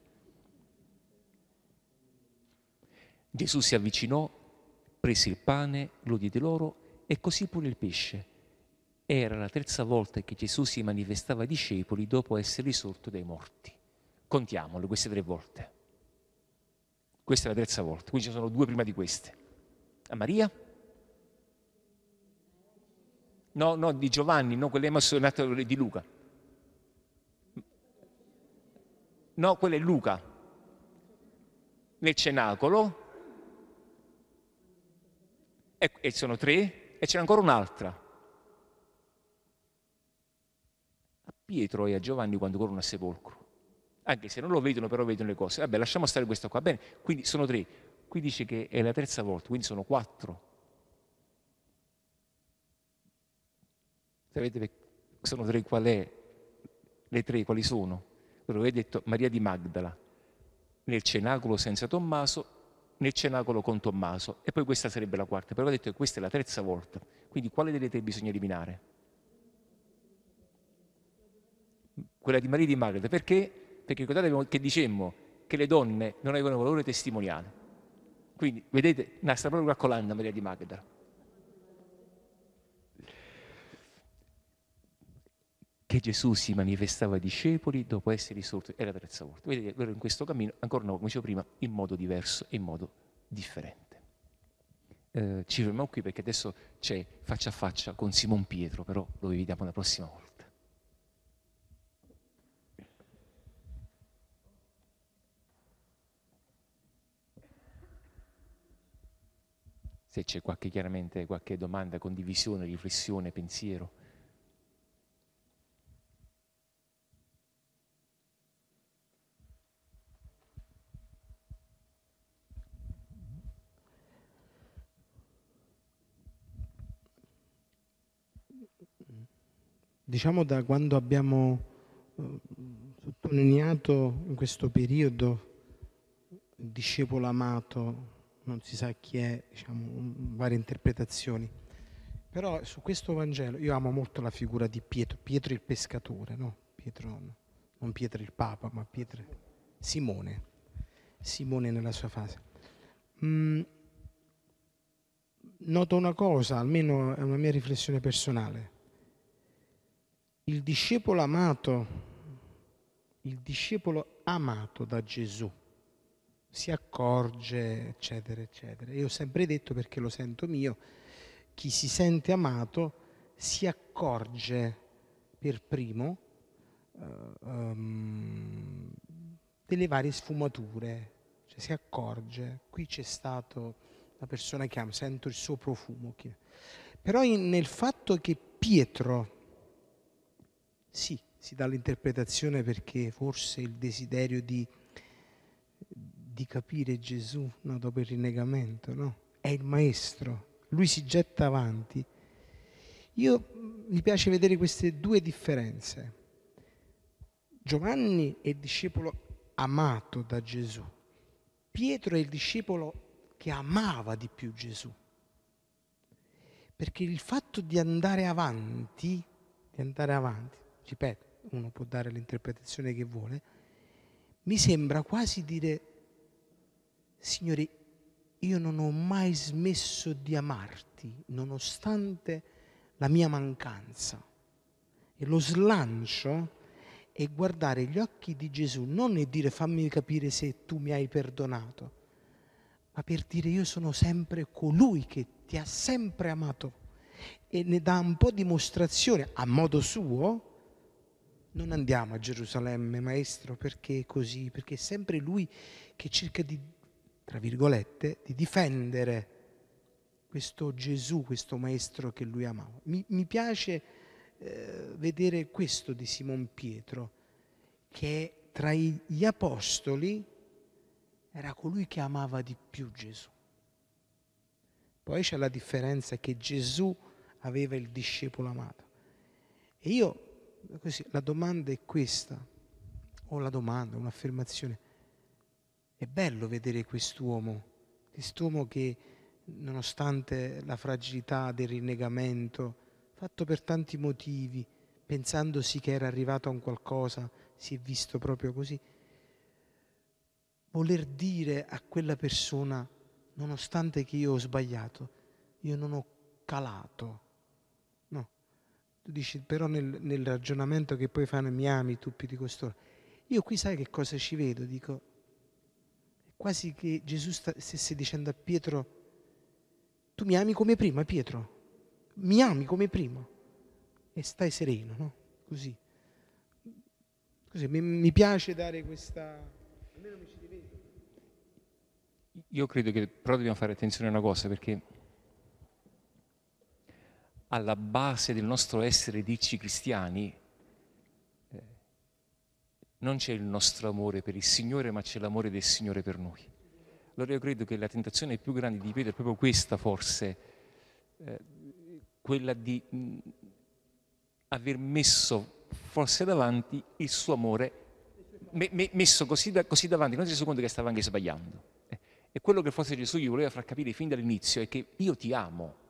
Gesù si avvicinò, prese il pane, lo diede loro e così pure il pesce. Era la terza volta che Gesù si manifestava ai discepoli dopo essere risorto dai morti. Contiamole queste tre volte. Questa è la terza volta, quindi ci sono due prima di queste. A Maria? No, no, di Giovanni, no, quella è nato di Luca. No, quella è Luca. Nel cenacolo. E, e sono tre. E c'è ancora un'altra. Pietro e a Giovanni quando corrono al sepolcro. Anche se non lo vedono, però vedono le cose. Vabbè, lasciamo stare questo qua. Bene, quindi sono tre. Qui dice che è la terza volta, quindi sono quattro. Sapete sono tre qual è? Le tre quali sono? Allora, aveva detto Maria di Magdala, nel cenacolo senza Tommaso, nel cenacolo con Tommaso e poi questa sarebbe la quarta, però ho detto che questa è la terza volta, quindi quale delle tre bisogna eliminare? quella di Maria di Magdalena. Perché? Perché ricordate che dicemmo che le donne non avevano valore testimoniale. Quindi, vedete, nasce proprio calcolando Maria di Magdalena. Che Gesù si manifestava ai discepoli dopo essere risorto, era la terza volta. Vedete, loro in questo cammino, ancora no, come dicevo prima, in modo diverso, in modo differente. Eh, ci fermiamo qui perché adesso c'è faccia a faccia con Simon Pietro, però lo vediamo la prossima volta. se c'è qualche, chiaramente qualche domanda, condivisione, riflessione, pensiero. Diciamo da quando abbiamo eh, sottolineato in questo periodo il discepolo amato non si sa chi è, diciamo, varie interpretazioni. Però su questo Vangelo io amo molto la figura di Pietro, Pietro il pescatore, no? Pietro, non Pietro il Papa, ma Pietro Simone, Simone nella sua fase. Mm, noto una cosa, almeno è una mia riflessione personale. Il discepolo amato, il discepolo amato da Gesù, si accorge, eccetera, eccetera. Io ho sempre detto, perché lo sento mio, chi si sente amato si accorge per primo uh, um, delle varie sfumature, cioè si accorge, qui c'è stato la persona che ama, sento il suo profumo. Però in, nel fatto che Pietro, sì, si dà l'interpretazione perché forse il desiderio di di capire Gesù no, dopo il rinnegamento, no? È il maestro, lui si getta avanti. Io mi piace vedere queste due differenze. Giovanni è il discepolo amato da Gesù. Pietro è il discepolo che amava di più Gesù. Perché il fatto di andare avanti, di andare avanti, ripeto, uno può dare l'interpretazione che vuole, mi sembra quasi dire Signore, io non ho mai smesso di amarti nonostante la mia mancanza. E lo slancio è guardare gli occhi di Gesù, non e dire fammi capire se tu mi hai perdonato, ma per dire io sono sempre colui che ti ha sempre amato e ne dà un po' dimostrazione a modo suo. Non andiamo a Gerusalemme, maestro, perché è così, perché è sempre lui che cerca di tra virgolette, di difendere questo Gesù, questo maestro che lui amava. Mi, mi piace eh, vedere questo di Simon Pietro, che tra gli apostoli era colui che amava di più Gesù. Poi c'è la differenza che Gesù aveva il discepolo amato. E io, così, la domanda è questa, o la domanda, un'affermazione è bello vedere quest'uomo, quest'uomo che nonostante la fragilità del rinnegamento, fatto per tanti motivi, pensandosi che era arrivato a un qualcosa, si è visto proprio così, voler dire a quella persona, nonostante che io ho sbagliato, io non ho calato. No, tu dici però nel, nel ragionamento che poi fanno mi ami, tu di costoro. Io qui sai che cosa ci vedo? Dico, quasi che Gesù stesse dicendo a Pietro, tu mi ami come prima Pietro, mi ami come prima e stai sereno, no? Così. Così mi, piace dare questa... Almeno mi ci rivedo. Io credo che però dobbiamo fare attenzione a una cosa perché alla base del nostro essere dirci cristiani non c'è il nostro amore per il Signore, ma c'è l'amore del Signore per noi. Allora io credo che la tentazione più grande di Pietro è proprio questa forse, eh, quella di mh, mm, aver messo forse davanti il suo amore, me, me, messo così, da, così, davanti, non si è reso conto che stava anche sbagliando. Eh, e quello che forse Gesù gli voleva far capire fin dall'inizio è che io ti amo,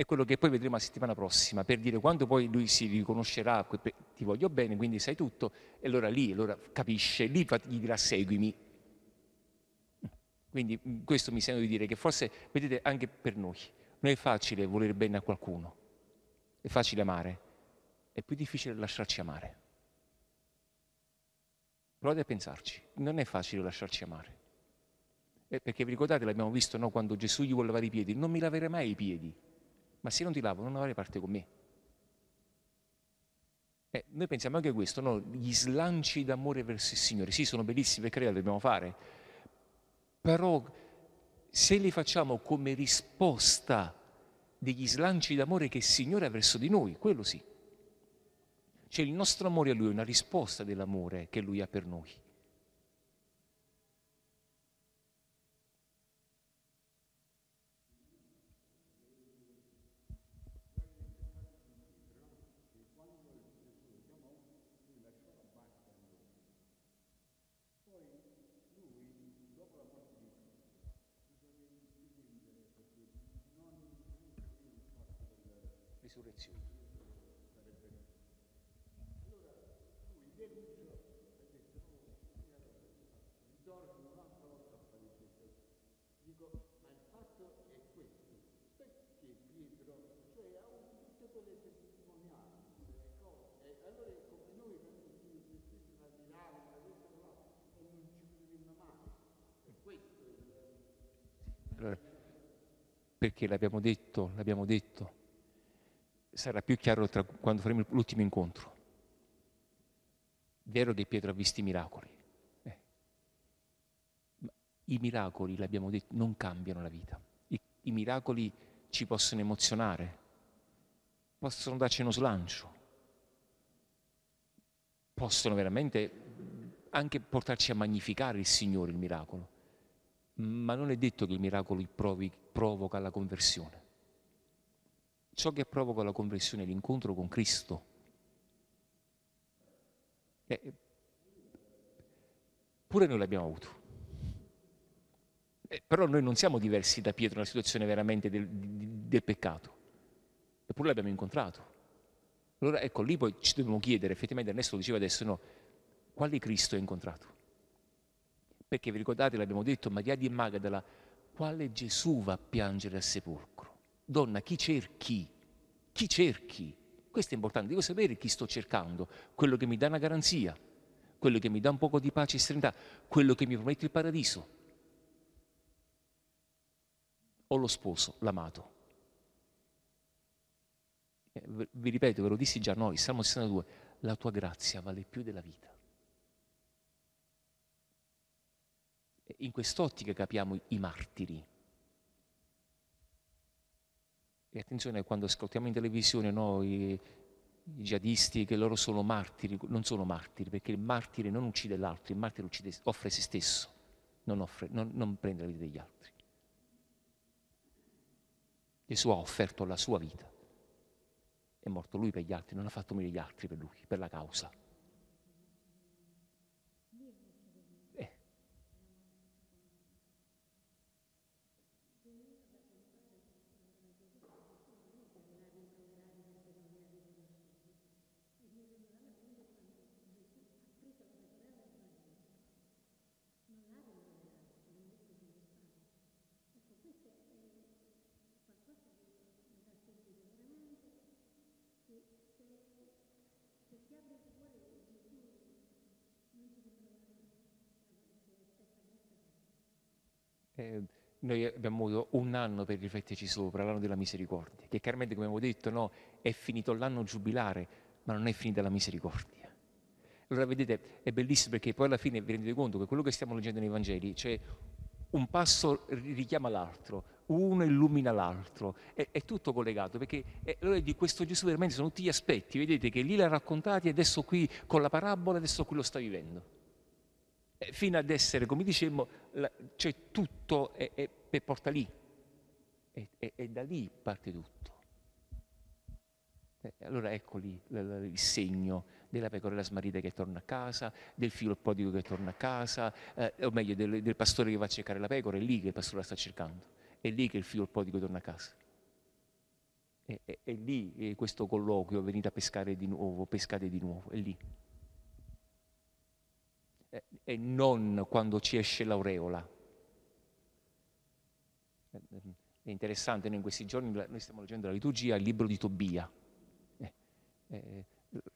è quello che poi vedremo la settimana prossima, per dire quando poi lui si riconoscerà, ti voglio bene, quindi sai tutto, e allora lì, allora capisce, lì gli dirà seguimi. Quindi mm, questo mi sento di dire che forse, vedete, anche per noi, non è facile voler bene a qualcuno, è facile amare, è più difficile lasciarci amare. Provate a pensarci, non è facile lasciarci amare. Eh, perché vi ricordate, l'abbiamo visto no, quando Gesù gli voleva i piedi, non mi laverai mai i piedi ma se non ti lavo non avrai parte con me. Eh, noi pensiamo anche a questo, no? gli slanci d'amore verso il Signore, sì sono bellissimi perché li dobbiamo fare, però se li facciamo come risposta degli slanci d'amore che il Signore ha verso di noi, quello sì. Cioè il nostro amore a Lui è una risposta dell'amore che Lui ha per noi. perché l'abbiamo detto, l'abbiamo detto, sarà più chiaro tra, quando faremo l'ultimo incontro. Vero che Pietro ha visto i miracoli, eh. ma i miracoli, l'abbiamo detto, non cambiano la vita. I, I miracoli ci possono emozionare, possono darci uno slancio, possono veramente anche portarci a magnificare il Signore, il miracolo ma non è detto che il miracolo provi, provoca la conversione. Ciò che provoca la conversione è l'incontro con Cristo. Eh, pure noi l'abbiamo avuto. Eh, però noi non siamo diversi da Pietro nella situazione veramente del, del peccato, eppure l'abbiamo incontrato. Allora ecco, lì poi ci dobbiamo chiedere, effettivamente Ernesto diceva adesso no, quale Cristo ha incontrato? Perché vi ricordate, l'abbiamo detto, Maria di Magadala, quale Gesù va a piangere al sepolcro? Donna, chi cerchi? Chi cerchi? Questo è importante, devo sapere chi sto cercando, quello che mi dà una garanzia, quello che mi dà un poco di pace e serenità, quello che mi promette il paradiso. O lo sposo, l'amato. Eh, vi ripeto, ve lo dissi già noi, Salmo 62, la tua grazia vale più della vita. In quest'ottica capiamo i martiri. E attenzione, quando ascoltiamo in televisione noi, i jihadisti che loro sono martiri, non sono martiri, perché il martire non uccide l'altro, il martire uccide, offre se stesso, non, offre, non, non prende la vita degli altri. Gesù ha offerto la sua vita, è morto lui per gli altri, non ha fatto morire gli altri per lui, per la causa. Eh, noi abbiamo avuto un anno per rifletterci sopra, l'anno della misericordia, che chiaramente, come abbiamo detto, no, è finito l'anno giubilare, ma non è finita la misericordia. Allora vedete, è bellissimo perché poi alla fine vi rendete conto che quello che stiamo leggendo nei Vangeli, cioè un passo richiama l'altro, uno illumina l'altro, è, è tutto collegato, perché è, eh, allora di questo Gesù veramente sono tutti gli aspetti, vedete che lì l'ha raccontati adesso qui con la parabola, adesso qui lo sta vivendo. Eh, fino ad essere, come dicemmo, cioè tutto è, è, è porta lì, è, è, da lì parte tutto. Eh, allora ecco lì il segno della pecorella smarrita che torna a casa, del filo prodigo che torna a casa, eh, o meglio del, del, pastore che va a cercare la pecora, è lì che il pastore la sta cercando, è lì che il filo prodigo torna a casa. È, lì eh, questo colloquio, venite a pescare di nuovo, pescate di nuovo, è lì e non quando ci esce l'aureola. È interessante, noi in questi giorni noi stiamo leggendo la liturgia, il libro di Tobia. Eh, eh,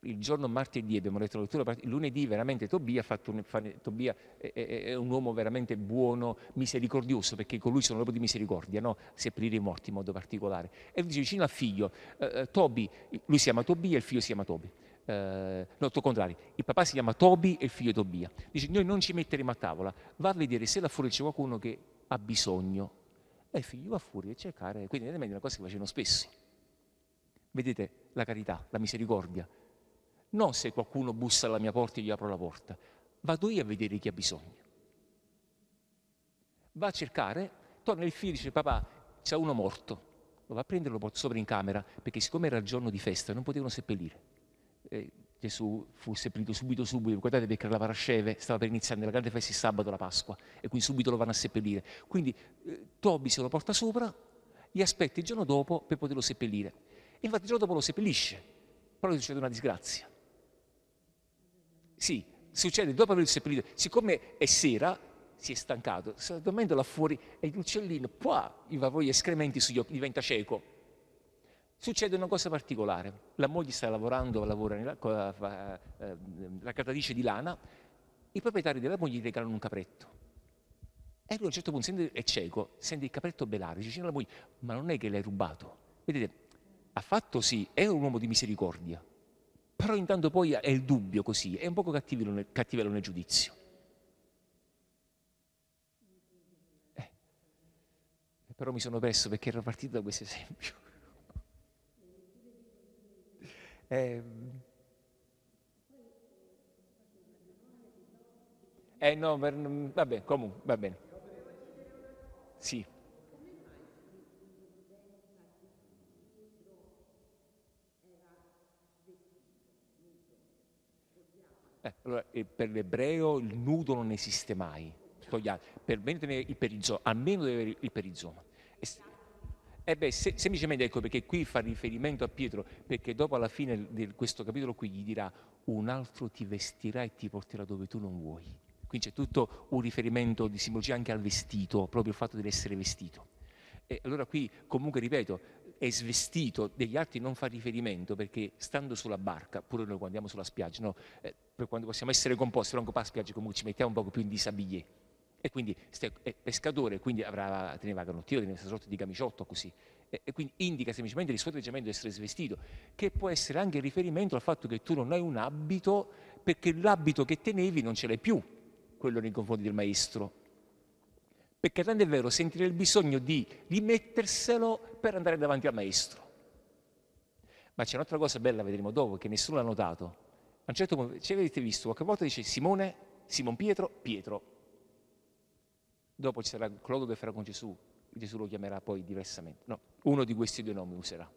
il giorno martedì abbiamo letto la lettura, lunedì veramente Tobia, un, Tobia è, è, è, un uomo veramente buono, misericordioso, perché con lui sono proprio di misericordia, no? seppellire i morti in modo particolare. E lui dice vicino al figlio, eh, eh Tobi, lui si chiama Tobia e il figlio si chiama Tobi eh, no, tutto contrario, il papà si chiama Tobi e il figlio Tobia. Dice, noi non ci metteremo a tavola, va a vedere se là fuori c'è qualcuno che ha bisogno. E il figlio va fuori a cercare, quindi è una cosa che facevano spesso. Vedete la carità, la misericordia. Non se qualcuno bussa alla mia porta e gli apro la porta, vado io a vedere chi ha bisogno. Va a cercare, torna il figlio e dice, papà, c'è uno morto. Lo va a prendere, lo porta sopra in camera, perché siccome era il giorno di festa non potevano seppellire eh, Gesù fu seppellito subito subito, guardate perché la parasceve stava per iniziare nella grande festa di sabato la Pasqua e quindi subito lo vanno a seppellire. Quindi eh, Tobi se lo porta sopra, gli aspetta il giorno dopo per poterlo seppellire. E infatti il giorno dopo lo seppellisce, però gli succede una disgrazia. Sì, succede dopo averlo seppellito, siccome è sera, si è stancato, sta dormendo là fuori e l'uccellino, qua, gli va voi escrementi sugli occhi, diventa cieco succede una cosa particolare. La moglie sta lavorando, lavora nella, con la, eh, la cartatrice di lana, i proprietari della moglie gli regalano un capretto. E lui a un certo punto sente, è cieco, sente il capretto belare, dice alla moglie, ma non è che l'hai rubato. Vedete, ha fatto sì, è un uomo di misericordia, però intanto poi è il dubbio così, è un poco cattivello nel, cattivello nel giudizio. Eh, però mi sono perso perché ero partito da questo esempio. Eh, eh no, per, mm, va bene, comunque, va bene. Sì. Eh, allora, per l'ebreo il nudo non esiste mai, per, per, il, per il, a meno di avere il perizoma. E, e eh beh, se, semplicemente ecco perché qui fa riferimento a Pietro, perché dopo alla fine di questo capitolo qui gli dirà un altro ti vestirà e ti porterà dove tu non vuoi. Qui c'è tutto un riferimento di simbologia anche al vestito, proprio il fatto di essere vestito. E allora qui comunque, ripeto, è svestito, degli altri non fa riferimento perché stando sulla barca, pure noi quando andiamo sulla spiaggia, no? eh, per quando possiamo essere composti, non qua spiaggia comunque ci mettiamo un poco più in disabillé e quindi è pescatore, quindi avrà, teneva canottino, teneva questa sorta di camiciotto così, e, e quindi indica semplicemente il suo atteggiamento di essere svestito, che può essere anche riferimento al fatto che tu non hai un abito perché l'abito che tenevi non ce l'hai più, quello nei confronti del maestro. Perché tanto è vero, sentire il bisogno di rimetterselo per andare davanti al maestro. Ma c'è un'altra cosa bella, vedremo dopo, che nessuno ha notato. A un certo punto, ci avete visto, qualche volta dice Simone, Simon Pietro, Pietro Dopo ci sarà Clodo farà con Gesù, Gesù lo chiamerà poi diversamente. No, uno di questi due nomi userà.